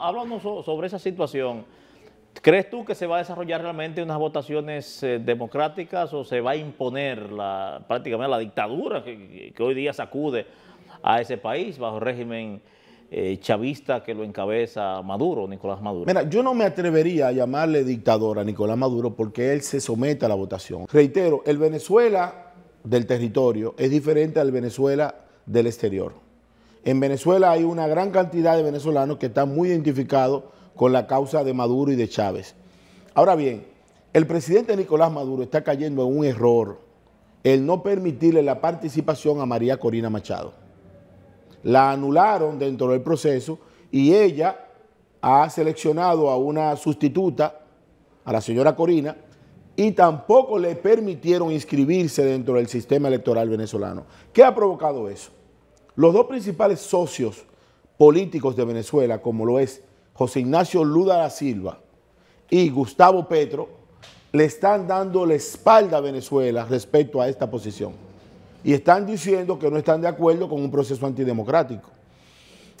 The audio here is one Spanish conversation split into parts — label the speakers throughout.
Speaker 1: Hablamos sobre esa situación. ¿Crees tú que se va a desarrollar realmente unas votaciones eh, democráticas o se va a imponer prácticamente la dictadura que, hoy día sacude a ese país bajo régimen eh, chavista que lo encabeza Maduro, Nicolás Maduro? Mira,
Speaker 2: yo no me atrevería a llamarle dictador a Nicolás Maduro porque él se somete a la votación. Reitero, el Venezuela del territorio es diferente al Venezuela del exterior. En Venezuela hay una gran cantidad de venezolanos que están muy identificados con la causa de Maduro y de Chávez. Ahora bien, el presidente Nicolás Maduro está cayendo en un error el no permitirle la participación a María Corina Machado. La anularon dentro del proceso y ella ha seleccionado a una sustituta, a la señora Corina, y tampoco le permitieron inscribirse dentro del sistema electoral venezolano. ¿Qué ha provocado eso? Los dos principales socios políticos de Venezuela, como lo es José Ignacio Luda da Silva y Gustavo Petro, le están dando la espalda a Venezuela respecto a esta posición. Y están diciendo que no están de acuerdo con un proceso antidemocrático.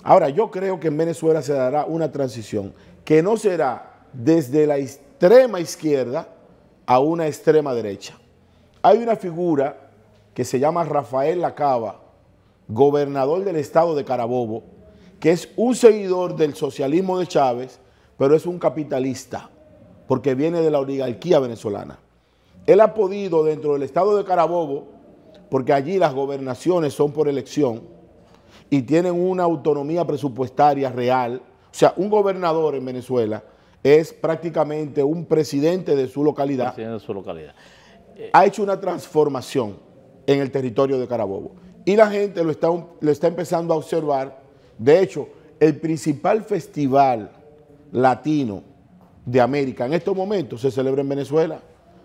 Speaker 2: Ahora, yo creo que en Venezuela se dará una transición que no será desde la extrema izquierda a una extrema derecha. Hay una figura que se llama Rafael Lacaba, gobernador del estado de Carabobo, que es un seguidor del socialismo de Chávez, pero es un capitalista, porque viene de la oligarquía venezolana. Él ha podido dentro del estado de Carabobo, porque allí las gobernaciones son por elección y tienen una autonomía presupuestaria real, o sea, un gobernador en Venezuela es prácticamente un presidente de su localidad. de su localidad. ha hecho una transformación en el territorio de Carabobo. Y la gente lo está, está empezando a observar. De hecho, el principal festival latino de América en estos momentos se celebra en Venezuela,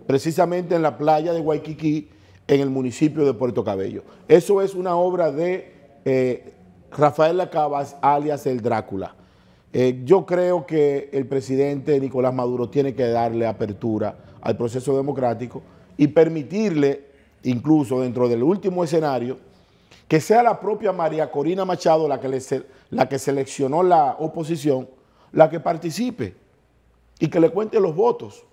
Speaker 2: precisamente en la playa de Waikiki, en el municipio de Puerto Cabello. Eso es una obra de eh, Rafael Lacabas, alias el Drácula. Eh, yo creo que el presidente Nicolás Maduro tiene que darle apertura al proceso democrático y permitirle, incluso dentro del último escenario, que sea la propia María Corina Machado la que, la que seleccionó la oposición, la que participe y que le cuente los votos.